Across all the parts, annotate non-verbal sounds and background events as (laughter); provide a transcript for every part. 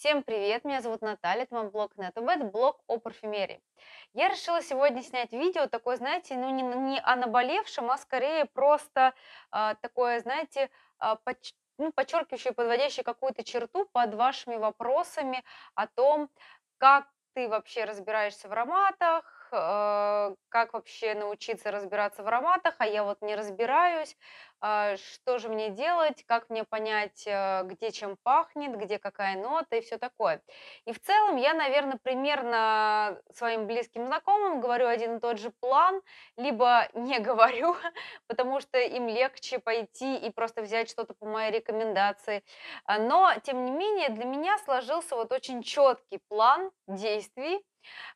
Всем привет, меня зовут Наталья, это мой блог Netabet, блог о парфюмерии. Я решила сегодня снять видео такое, знаете, ну не, не о наболевшем, а скорее просто э, такое, знаете, э, поч ну, подчеркивающее, подводящее какую-то черту под вашими вопросами о том, как ты вообще разбираешься в ароматах, Э, как вообще научиться разбираться в ароматах, а я вот не разбираюсь, а, что же мне делать, как мне понять, э, где чем пахнет, где какая нота и все такое. И в целом я, наверное, примерно своим близким знакомым говорю один и тот же план, либо (laughs) не говорю, потому что им легче пойти и просто взять что-то по моей рекомендации. А, но, тем не менее, для меня сложился вот очень четкий план действий,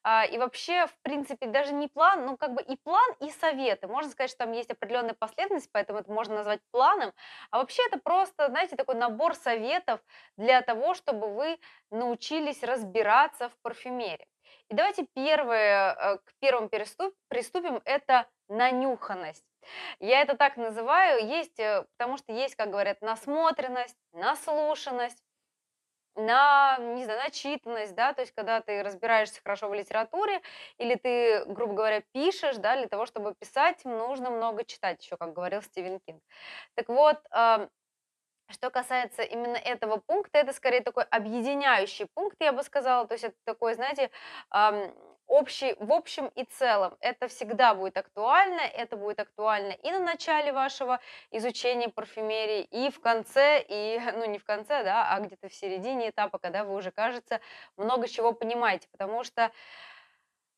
а, и вообще, в принципе, даже не план, ну как бы и план, и советы. Можно сказать, что там есть определенная последовательность, поэтому это можно назвать планом. А вообще это просто, знаете, такой набор советов для того, чтобы вы научились разбираться в парфюмерии. И давайте первое, э, к первому переступ, приступим, это нанюханность. Я это так называю, есть, э, потому что есть, как говорят, насмотренность, наслушанность, на, не знаю, начитанность, да, то есть когда ты разбираешься хорошо в литературе, или ты, грубо говоря, пишешь, да, для того, чтобы писать, нужно много читать еще, как говорил Стивен Кинг. Так вот, что касается именно этого пункта, это скорее такой объединяющий пункт, я бы сказала, то есть это такой, знаете, общий, в общем и целом это всегда будет актуально, это будет актуально и на начале вашего изучения парфюмерии, и в конце, и, (laughs) ну не в конце, да, а где-то в середине этапа, когда вы уже, кажется, много чего понимаете, потому что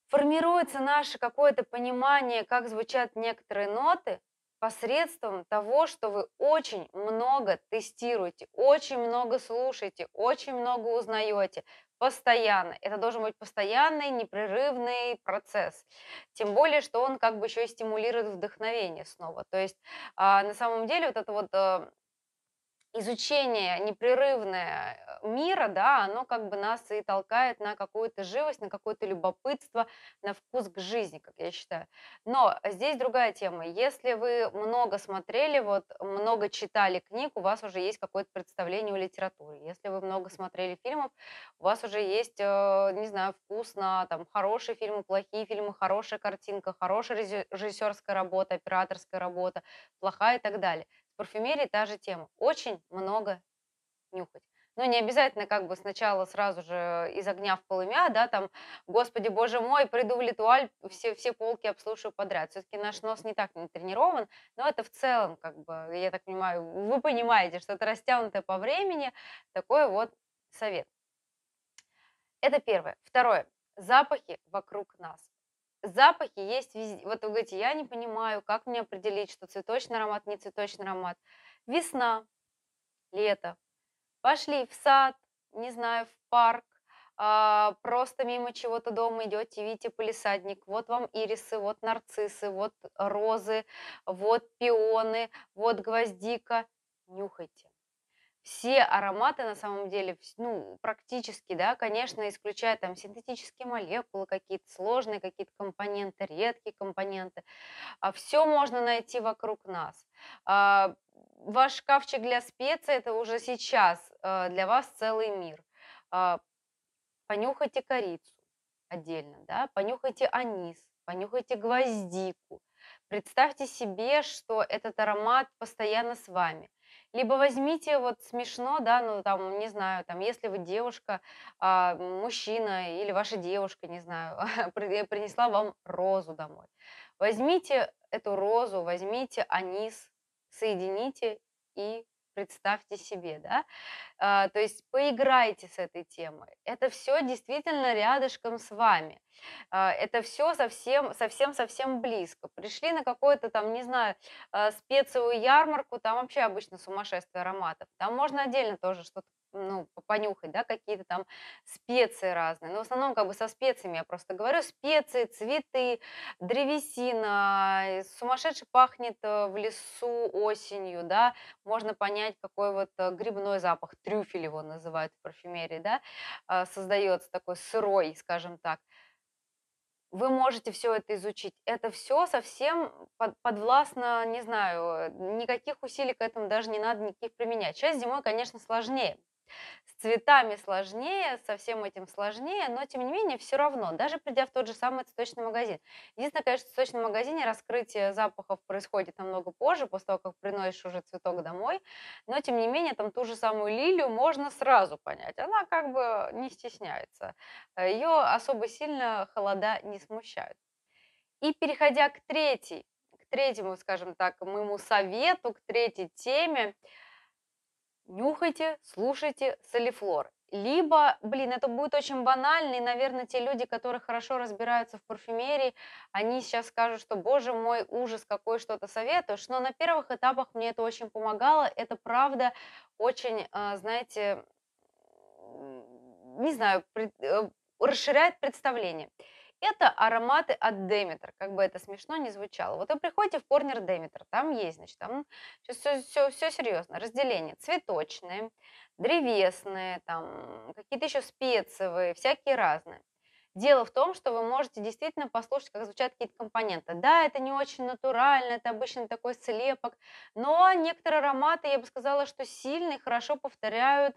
формируется наше какое-то понимание, как звучат некоторые ноты, посредством того, что вы очень много тестируете, очень много слушаете, очень много узнаете постоянно. Это должен быть постоянный, непрерывный процесс. Тем более, что он как бы еще и стимулирует вдохновение снова. То есть а, на самом деле вот это вот э, изучение непрерывное э, мира, да, оно как бы нас и толкает на какую-то живость, на какое-то любопытство, на вкус к жизни, как я считаю. Но здесь другая тема. Если вы много смотрели, вот много читали книг, у вас уже есть какое-то представление о литературе. Если вы много смотрели фильмов, у вас уже есть, э, не знаю, вкус на там хорошие фильмы, плохие фильмы, хорошая картинка, хорошая режиссерская работа, операторская работа, плохая и так далее парфюмерии та же тема. Очень много нюхать. но ну, не обязательно как бы сначала сразу же из огня в полымя, да, там, господи, боже мой, приду в Литуаль, все, все полки обслушаю подряд. Все-таки наш нос не так не тренирован, но это в целом, как бы, я так понимаю, вы понимаете, что это растянутое по времени, такой вот совет. Это первое. Второе. Запахи вокруг нас запахи есть везде. Вот вы говорите, я не понимаю, как мне определить, что цветочный аромат, не цветочный аромат. Весна, лето. Пошли в сад, не знаю, в парк, а, просто мимо чего-то дома идете, видите полисадник, вот вам ирисы, вот нарциссы, вот розы, вот пионы, вот гвоздика. Нюхайте все ароматы на самом деле, ну, практически, да, конечно, исключая там синтетические молекулы, какие-то сложные, какие-то компоненты, редкие компоненты. А все можно найти вокруг нас. А, ваш шкафчик для специй это уже сейчас а, для вас целый мир. А, понюхайте корицу отдельно, да, понюхайте анис, понюхайте гвоздику. Представьте себе, что этот аромат постоянно с вами либо возьмите вот смешно, да, ну там, не знаю, там, если вы девушка, а, мужчина или ваша девушка, не знаю, (laughs) принесла вам розу домой, возьмите эту розу, возьмите анис, соедините и представьте себе, да, а, то есть поиграйте с этой темой. Это все действительно рядышком с вами, а, это все совсем, совсем, совсем близко. Пришли на какую-то там, не знаю, а, специевую ярмарку, там вообще обычно сумасшествие ароматов. Там можно отдельно тоже что-то ну, понюхать, да, какие-то там специи разные. Но ну, в основном как бы со специями я просто говорю. Специи, цветы, древесина, сумасшедше пахнет э, в лесу осенью, да, можно понять, какой вот э, грибной запах, трюфель его называют в парфюмерии, да, э, создается такой сырой, скажем так вы можете все это изучить. Это все совсем под, подвластно, не знаю, никаких усилий к этому даже не надо никаких применять. Сейчас зимой, конечно, сложнее, с цветами сложнее, со всем этим сложнее, но тем не менее все равно, даже придя в тот же самый цветочный магазин. Единственное, конечно, в цветочном магазине раскрытие запахов происходит намного позже, после того, как приносишь уже цветок домой, но тем не менее там ту же самую лилию можно сразу понять. Она как бы не стесняется, а ее особо сильно холода не смущают. И переходя к третьей, к третьему, скажем так, моему совету, к третьей теме, нюхайте, слушайте солифлор. Либо, блин, это будет очень банально, и, наверное, те люди, которые хорошо разбираются в парфюмерии, они сейчас скажут, что, боже мой, ужас, какой что-то советуешь. Но на первых этапах мне это очень помогало. Это правда очень, э, знаете, не знаю, э, расширяет представление это ароматы от Demeter, как бы это смешно не звучало. Вот вы приходите в корнер Demeter, там есть, значит, там все, все, все, все серьезно, разделение цветочные, древесные, там какие-то еще специевые, всякие разные. Дело в том, что вы можете действительно послушать, как звучат какие-то компоненты. Да, это не очень натурально, это обычно такой слепок, но некоторые ароматы, я бы сказала, что сильные, хорошо повторяют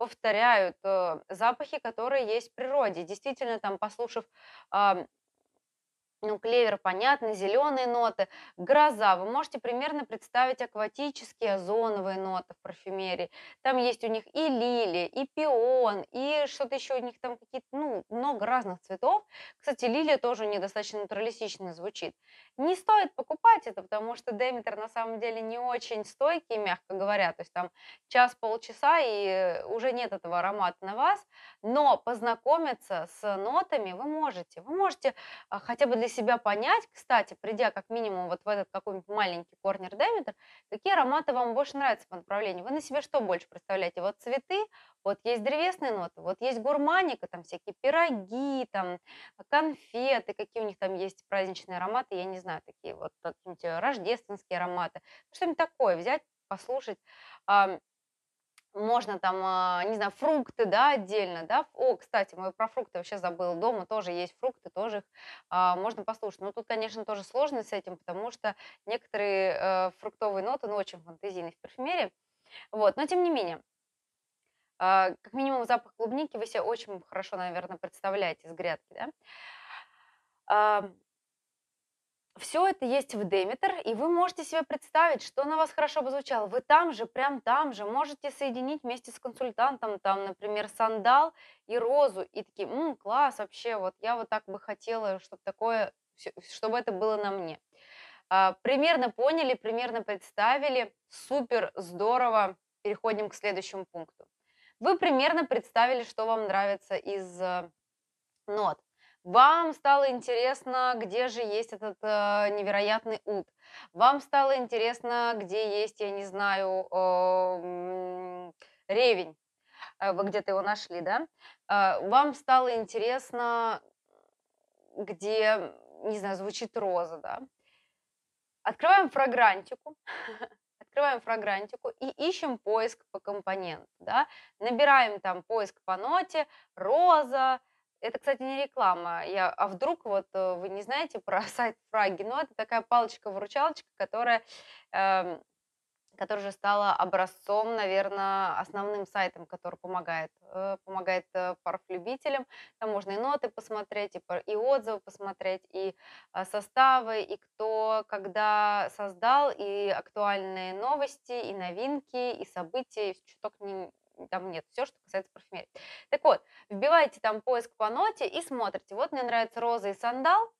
повторяют э, запахи, которые есть в природе. Действительно, там, послушав ну, клевер, понятно, зеленые ноты. Гроза. Вы можете примерно представить акватические озоновые ноты в парфюмерии. Там есть у них и лилия, и пион, и что-то еще у них там какие-то, ну, много разных цветов. Кстати, лилия тоже недостаточно натуралистично звучит. Не стоит покупать это, потому что Деметр на самом деле не очень стойкий, мягко говоря. То есть там час-полчаса, и э, уже нет этого аромата на вас но познакомиться с нотами вы можете. Вы можете а, хотя бы для себя понять, кстати, придя как минимум вот в этот какой-нибудь маленький корнер диаметр, какие ароматы вам больше нравятся по направлению. Вы на себе что больше представляете? Вот цветы, вот есть древесные ноты, вот есть гурманика, там всякие пироги, там конфеты, какие у них там есть праздничные ароматы, я не знаю, такие вот какие-нибудь рождественские ароматы. Что-нибудь такое взять, послушать можно там, а, не знаю, фрукты, да, отдельно, да. О, кстати, мы про фрукты вообще забыл. Дома тоже есть фрукты, тоже их а, можно послушать. Но ну, тут, конечно, тоже сложно с этим, потому что некоторые э, фруктовые ноты, ну, очень фантазийные в парфюмерии. Вот, но тем не менее. А, как минимум запах клубники вы себе очень хорошо, наверное, представляете с грядки, да. Все это есть в Деметр, и вы можете себе представить, что на вас хорошо бы звучало. Вы там же, прям там же можете соединить вместе с консультантом, там, например, сандал и розу, и такие, ммм, класс, вообще, вот я вот так бы хотела, чтобы такое, чтобы это было на мне. А, примерно поняли, примерно представили, супер, здорово, переходим к следующему пункту. Вы примерно представили, что вам нравится из э, нот. Вам стало интересно, где же есть этот э, невероятный ут. Вам стало интересно, где есть, я не знаю, эм, э, ревень. Вы где-то его нашли, да? Э, вам стало интересно, где, не знаю, звучит роза, да? Открываем фрагрантику (laughs) открываем фрагрантику и ищем поиск по компоненту. Да? Набираем там поиск по ноте, роза, это, кстати, не реклама. Я, а вдруг вот э, вы не знаете про (laughs) сайт Фраги? Но ну, это такая палочка-выручалочка, которая, э, которая же стала образцом, наверное, основным сайтом, который помогает. Э, помогает э, парфлюбителям. Там можно и ноты посмотреть, и, и отзывы посмотреть, и э, составы, и кто когда создал, и актуальные новости, и новинки, и события, и что только не, там нет, все, что касается парфюмерии. Так вот, вбиваете там поиск по ноте и смотрите. Вот мне нравится роза и сандал,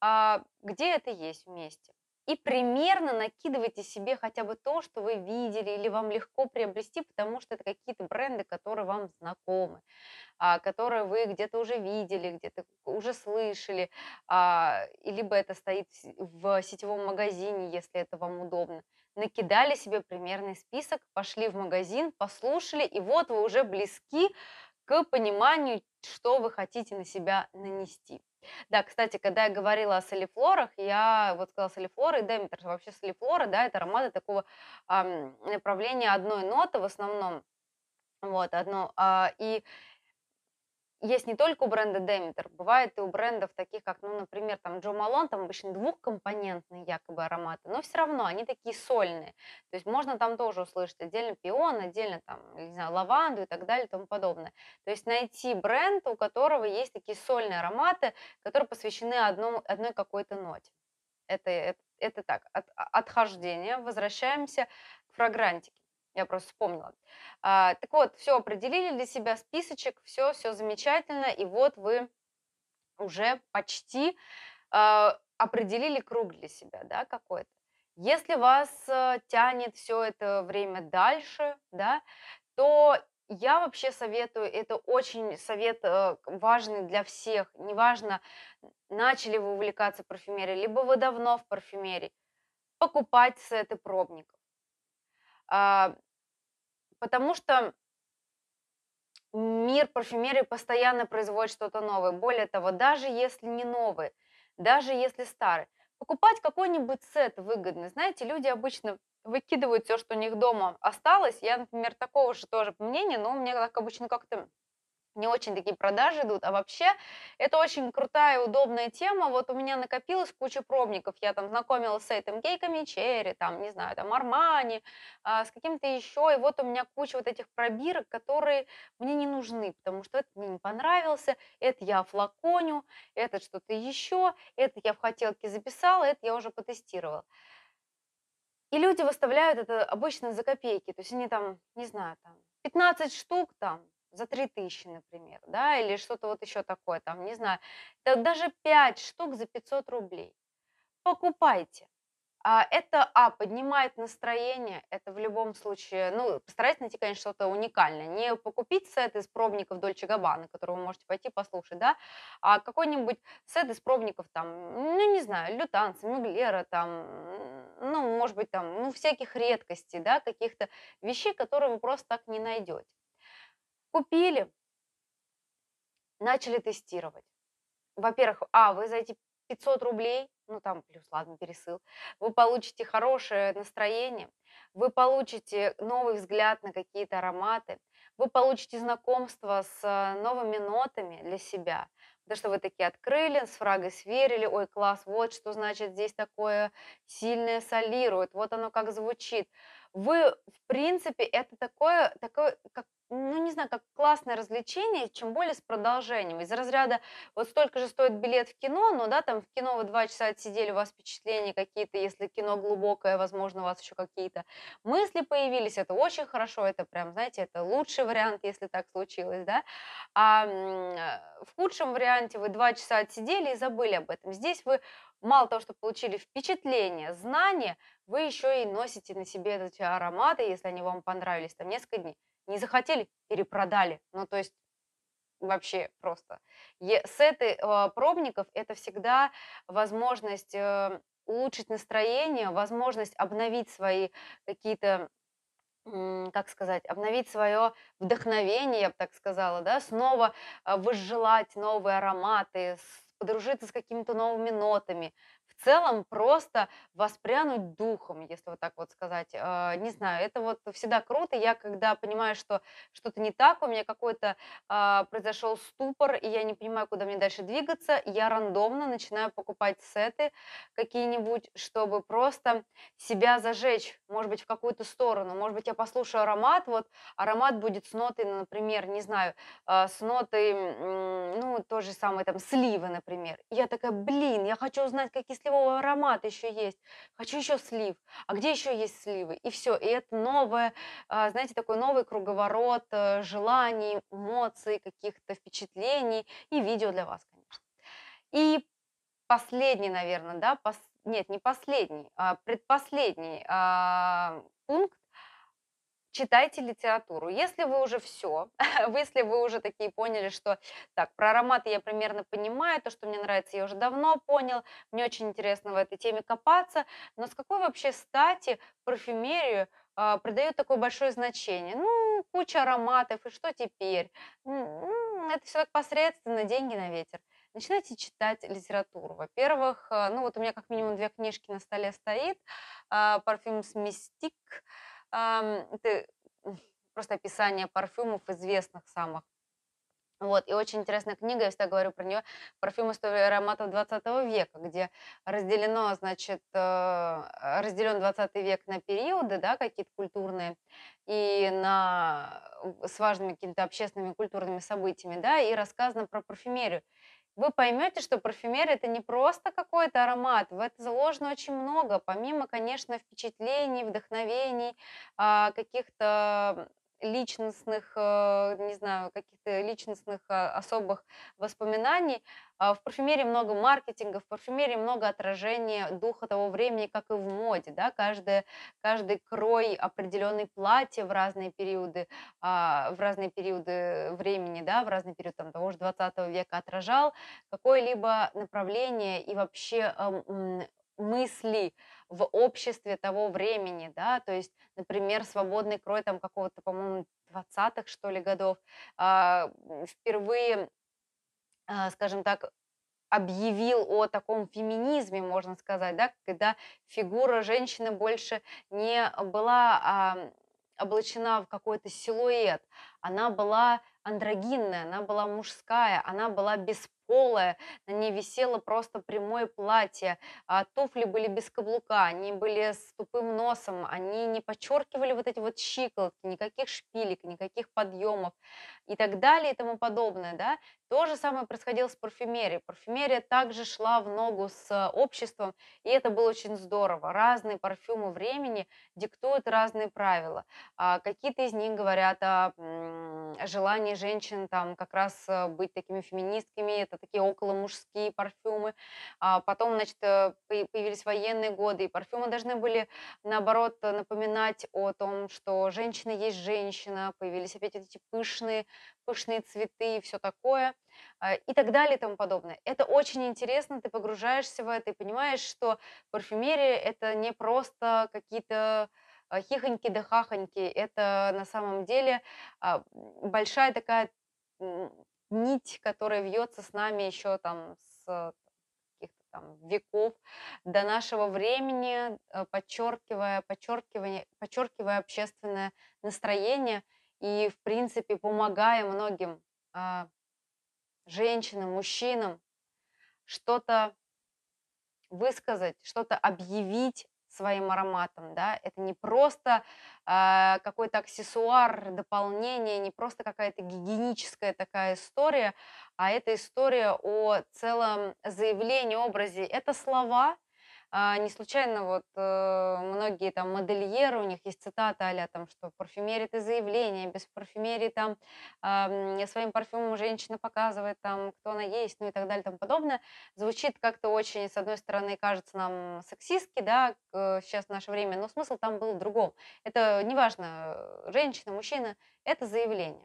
а, где это есть вместе. И примерно накидывайте себе хотя бы то, что вы видели или вам легко приобрести, потому что это какие-то бренды, которые вам знакомы, а, которые вы где-то уже видели, где-то уже слышали, а, либо это стоит в сетевом магазине, если это вам удобно накидали себе примерный список, пошли в магазин, послушали, и вот вы уже близки к пониманию, что вы хотите на себя нанести. Да, кстати, когда я говорила о солифлорах, я вот сказала солифлоры и деметр. Вообще солифлоры, да, это ароматы такого эм, направления одной ноты в основном. Вот, одно. Э, и есть не только у бренда Demeter, бывает и у брендов таких, как, ну, например, там Джо Малон, там обычно двухкомпонентные якобы ароматы, но все равно они такие сольные. То есть можно там тоже услышать отдельно пион, отдельно там, не знаю, лаванду и так далее и тому подобное. То есть найти бренд, у которого есть такие сольные ароматы, которые посвящены одному, одной какой-то ноте. Это, это, это так, от, отхождение, возвращаемся к фрагрантике. Я просто вспомнила. А, так вот, все определили для себя, списочек, все, все замечательно. И вот вы уже почти а, определили круг для себя, да, какой-то. Если вас э, тянет все это время дальше, да, то я вообще советую, это очень совет э, важный для всех, неважно, начали вы увлекаться парфюмерией, либо вы давно в парфюмерии, покупать сеты пробник. А, потому что мир парфюмерии постоянно производит что-то новое. Более того, даже если не новый, даже если старый, покупать какой-нибудь сет выгодно. Знаете, люди обычно выкидывают все, что у них дома осталось. Я, например, такого же тоже мнения, но у меня, как обычно, как-то не очень такие продажи идут, а вообще это очень крутая и удобная тема. Вот у меня накопилось куча пробников, я там знакомилась с этим Гейками Черри, там, не знаю, там Армани, а, с каким-то еще, и вот у меня куча вот этих пробирок, которые мне не нужны, потому что это мне не понравился, это я флаконю, это что-то еще, это я в хотелке записала, это я уже потестировала. И люди выставляют это обычно за копейки, то есть они там, не знаю, там 15 штук там, за 3000, например, да, или что-то вот еще такое, там, не знаю, это даже 5 штук за 500 рублей. Покупайте. А это, а, поднимает настроение, это в любом случае, ну, постарайтесь найти, конечно, что-то уникальное. Не покупить сет из пробников Дольче Габбана, который вы можете пойти послушать, да, а какой-нибудь сет из пробников, там, ну, не знаю, лютанца, мюглера, там, ну, может быть, там, ну, всяких редкостей, да, каких-то вещей, которые вы просто так не найдете. Купили, начали тестировать. Во-первых, а, вы за эти 500 рублей, ну там плюс, ладно, пересыл, вы получите хорошее настроение, вы получите новый взгляд на какие-то ароматы, вы получите знакомство с э, новыми нотами для себя, потому что вы такие открыли, с фрагой сверили, ой, класс, вот что значит здесь такое сильное солирует, вот оно как звучит. Вы, в принципе, это такое, такое как ну, не знаю, как классное развлечение, чем более с продолжением. Из разряда вот столько же стоит билет в кино, но да, там в кино вы два часа отсидели, у вас впечатления какие-то, если кино глубокое, возможно, у вас еще какие-то мысли появились, это очень хорошо, это прям, знаете, это лучший вариант, если так случилось, да. А э, в худшем варианте вы два часа отсидели и забыли об этом. Здесь вы мало того, что получили впечатление, знания, вы еще и носите на себе эти ароматы, если они вам понравились, там несколько дней. Не захотели, перепродали. Ну, то есть вообще просто. Сеты э, а, пробников – это всегда возможность э, улучшить настроение, возможность обновить свои какие-то как сказать, обновить свое вдохновение, я бы так сказала, да, снова а, выжелать новые ароматы, подружиться с какими-то новыми нотами в целом просто воспрянуть духом, если вот так вот сказать. А, не знаю, это вот всегда круто. Я когда понимаю, что что-то не так, у меня какой-то а, произошел ступор, и я не понимаю, куда мне дальше двигаться, я рандомно начинаю покупать сеты какие-нибудь, чтобы просто себя зажечь, может быть, в какую-то сторону. Может быть, я послушаю аромат, вот аромат будет с нотой, например, не знаю, а, с нотой, ну, то же самое, там, сливы, например. Я такая, блин, я хочу узнать, какие сливового аромата еще есть, хочу еще слив, а где еще есть сливы? И все, и это новое, а, знаете, такой новый круговорот э, желаний, эмоций, каких-то впечатлений и видео для вас, конечно. И последний, наверное, да, пос... нет, не последний, а предпоследний а, пункт читайте литературу. Если вы уже все, (laughs) если вы уже такие поняли, что так, про ароматы я примерно понимаю, то, что мне нравится, я уже давно понял, мне очень интересно в этой теме копаться, но с какой вообще стати парфюмерию э, а, придают такое большое значение? Ну, куча ароматов, и что теперь? Ну, это все так посредственно, деньги на ветер. Начинайте читать литературу. Во-первых, а, ну вот у меня как минимум две книжки на столе стоит. А, «Парфюм с э, это просто описание парфюмов известных самых. Вот, и очень интересная книга, я всегда говорю про нее, «Парфюм истории ароматов 20 века», где разделено, значит, э, разделен 20 век на периоды, да, какие-то культурные, и на, с важными какими-то общественными культурными событиями, да, и рассказано про парфюмерию вы поймете, что парфюмер это не просто какой-то аромат, в это заложено очень много, помимо, конечно, впечатлений, вдохновений, а, каких-то личностных, э, не знаю, каких-то личностных э, особых воспоминаний. А в парфюмерии много маркетинга, в парфюмерии много отражения духа того времени, как и в моде. Да? Каждый, каждый крой определенной платья в разные периоды, а, в разные периоды времени, да? в разный период там, того же 20 века отражал какое-либо направление и вообще эм, мысли, в обществе того времени, да, то есть, например, «Свободный крой» там какого-то, по-моему, 20-х, что ли, годов, а, впервые, а, скажем так, объявил о таком феминизме, можно сказать, да, когда фигура женщины больше не была а, облачена в какой-то силуэт, она была андрогинная, она была мужская, она была без полое, на ней висело просто прямое платье, а туфли были без каблука, они были с тупым носом, они не подчеркивали вот эти вот щиколотки, никаких шпилек, никаких подъемов и так далее и тому подобное, да. То же самое происходило с парфюмерией. Парфюмерия также шла в ногу с обществом, и это было очень здорово. Разные парфюмы времени диктуют разные правила. А какие-то из них говорят о желание женщин там как раз э, быть такими феминистками, это такие около мужские парфюмы. А потом, значит, э, появились военные годы, и парфюмы должны были, наоборот, напоминать о том, что женщина есть женщина, появились опять эти пышные, пышные цветы и все такое э, и так далее и тому подобное. Это очень интересно, ты погружаешься в это и понимаешь, что парфюмерия это не просто какие-то а, хихоньки да хахоньки. Это на самом деле а, большая такая нить, которая вьется с нами еще там с каких-то там веков до нашего времени, э, подчеркивая, подчеркивая, подчеркивая общественное настроение и, в принципе, помогая многим а, женщинам, мужчинам что-то высказать, что-то объявить своим ароматом, да, это не просто э, какой-то аксессуар, дополнение, не просто какая-то гигиеническая такая история, а это история о целом заявлении, образе. Это слова, а, не случайно вот э, многие там модельеры, у них есть цитата а там, что парфюмерит и заявление, без парфюмерии там своим парфюмом женщина показывает там, кто она есть, ну и так далее, и тому подобное. Звучит как-то очень, с одной стороны, кажется нам сексистски, да, сейчас в наше время, но смысл там был в другом. Это неважно, э, женщина, мужчина, это заявление.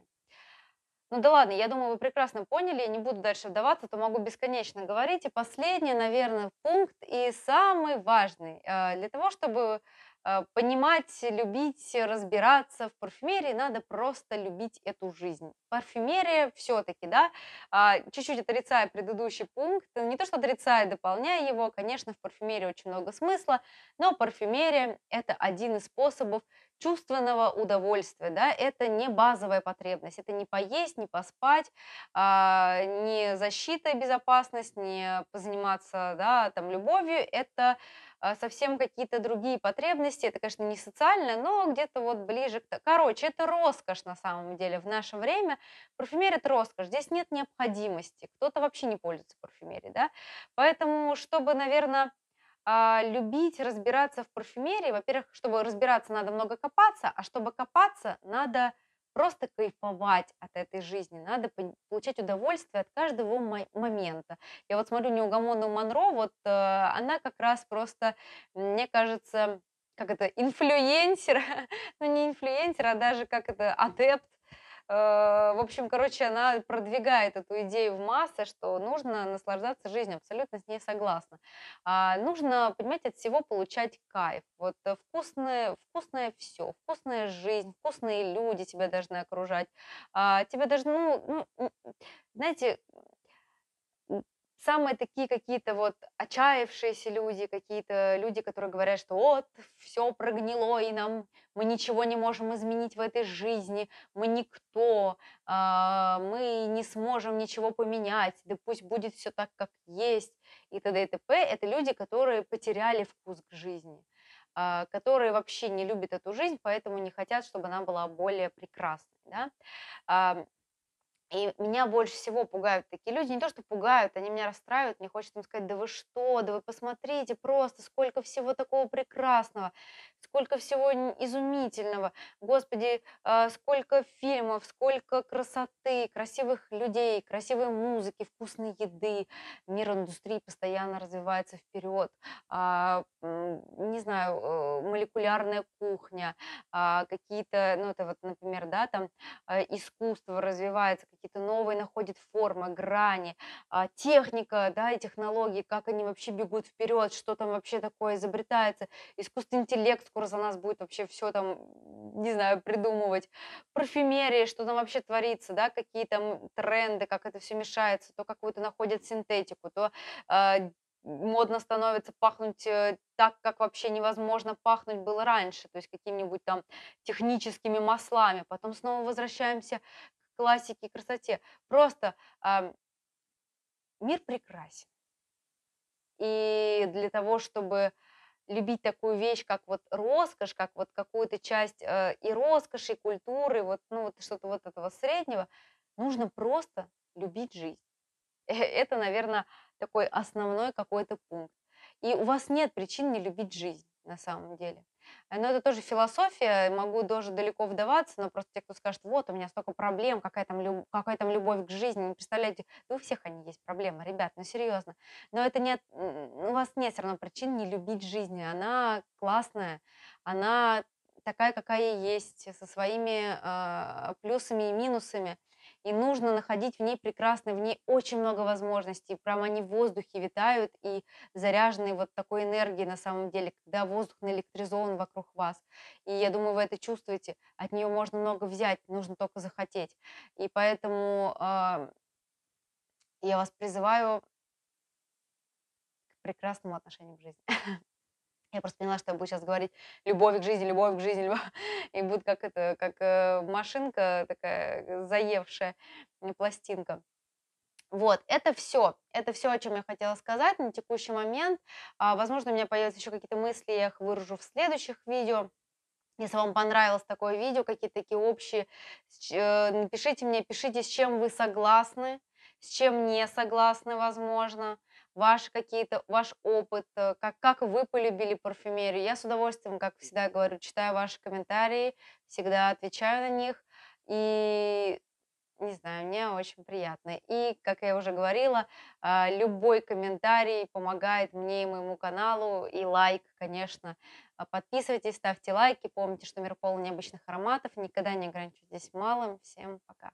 Ну да ладно, я думаю, вы прекрасно поняли, я не буду дальше вдаваться, то могу бесконечно говорить. И последний, наверное, пункт и самый важный. Э, для того, чтобы э, понимать, любить, разбираться в парфюмерии, надо просто любить эту жизнь. Парфюмерия все-таки, да, а, чуть-чуть отрицая предыдущий пункт, не то что отрицая, дополняя его, конечно, в парфюмерии очень много смысла, но парфюмерия – это один из способов чувственного удовольствия, да, это не базовая потребность, это не поесть, не поспать, а, не защита, безопасность, не позаниматься, да, там, любовью, это а, совсем какие-то другие потребности, это, конечно, не социальное, но где-то вот ближе к... Короче, это роскошь на самом деле в наше время, парфюмерия это роскошь, здесь нет необходимости, кто-то вообще не пользуется парфюмерией, да, поэтому, чтобы, наверное, а, любить разбираться в парфюмерии, во-первых, чтобы разбираться, надо много копаться, а чтобы копаться, надо просто кайфовать от этой жизни, надо получать удовольствие от каждого момента. Я вот смотрю неугомонную Монро, вот э, она как раз просто, мне кажется, как это, инфлюенсер, (laughs) ну не инфлюенсер, а даже как это, адепт Э, в общем, короче, она продвигает эту идею в массы, что нужно наслаждаться жизнью, абсолютно с ней согласна. А нужно, понимаете, от всего получать кайф. Вот э, вкусное, вкусное все, вкусная жизнь, вкусные люди тебя должны окружать. А тебя должны, ну, ну знаете, самые такие какие-то вот отчаявшиеся люди, какие-то люди, которые говорят, что вот, все прогнило, и нам, мы ничего не можем изменить в этой жизни, мы никто, а, мы не сможем ничего поменять, да пусть будет все так, как есть, и т.д. и т.п. Это люди, которые потеряли вкус к жизни а, которые вообще не любят эту жизнь, поэтому не хотят, чтобы она была более прекрасной. Да? И меня больше всего пугают такие люди. Не то, что пугают, они меня расстраивают. Мне хочется им сказать, да вы что, да вы посмотрите просто, сколько всего такого прекрасного, сколько всего изумительного. Господи, а, сколько фильмов, сколько красоты, красивых людей, красивой музыки, вкусной еды. Мир индустрии постоянно развивается вперед. А, не знаю, э, молекулярная кухня, а, какие-то, ну это вот, например, да, там э, искусство развивается, какие-то новые находит формы, грани, а, техника, да, и технологии, как они вообще бегут вперед, что там вообще такое изобретается, искусственный интеллект скоро за нас будет вообще все там, не знаю, придумывать, парфюмерия, что там вообще творится, да, какие там тренды, как это все мешается, то какую-то находят синтетику, то а, модно становится пахнуть э, так, как вообще невозможно пахнуть было раньше, то есть какими-нибудь там техническими маслами. Потом снова возвращаемся классике и красоте. Просто э, мир прекрасен. И для того, чтобы любить такую вещь, как вот роскошь, как вот какую-то часть э, и роскоши, и культуры, вот, ну, вот что-то вот этого среднего, нужно просто любить жизнь. (laughs) Это, наверное, такой основной какой-то пункт. И у вас нет причин не любить жизнь на самом деле. Но это тоже философия, могу тоже далеко вдаваться, но просто те, кто скажет, вот, у меня столько проблем, какая там, люб... какая там любовь к жизни, не представляете, ну, у всех они есть проблемы, ребят, ну, серьезно. Но это нет у вас нет все равно причин не любить жизнь, она классная, она такая, какая есть, со своими э, плюсами и минусами и нужно находить в ней прекрасно, в ней очень много возможностей, прямо они в воздухе витают и заряжены вот такой энергией на самом деле, когда воздух наэлектризован вокруг вас. И я думаю, вы это чувствуете, от нее можно много взять, нужно только захотеть. И поэтому э, я вас призываю к прекрасному отношению к жизни. (laughs) Я просто поняла, что я буду сейчас говорить «любовь к жизни, любовь к жизни», любовь... (laughs) и будет как это, как э, машинка такая заевшая, пластинка. Вот, это все. Это все, о чем я хотела сказать на текущий момент. А, возможно, у меня появятся еще какие-то мысли, я их выражу в следующих видео. Если вам понравилось такое видео, какие-то такие общие, э, напишите мне, пишите, с чем вы согласны, с чем не согласны, возможно ваш какие-то, ваш опыт, э, как, как вы полюбили парфюмерию. Я с удовольствием, как всегда говорю, читаю ваши комментарии, всегда отвечаю на них. И не знаю, мне очень приятно. И, как я уже говорила, а, любой комментарий помогает мне и моему каналу, и лайк, конечно. А, подписывайтесь, ставьте лайки, помните, что мир полон необычных ароматов, никогда не ограничивайтесь малым. Всем пока!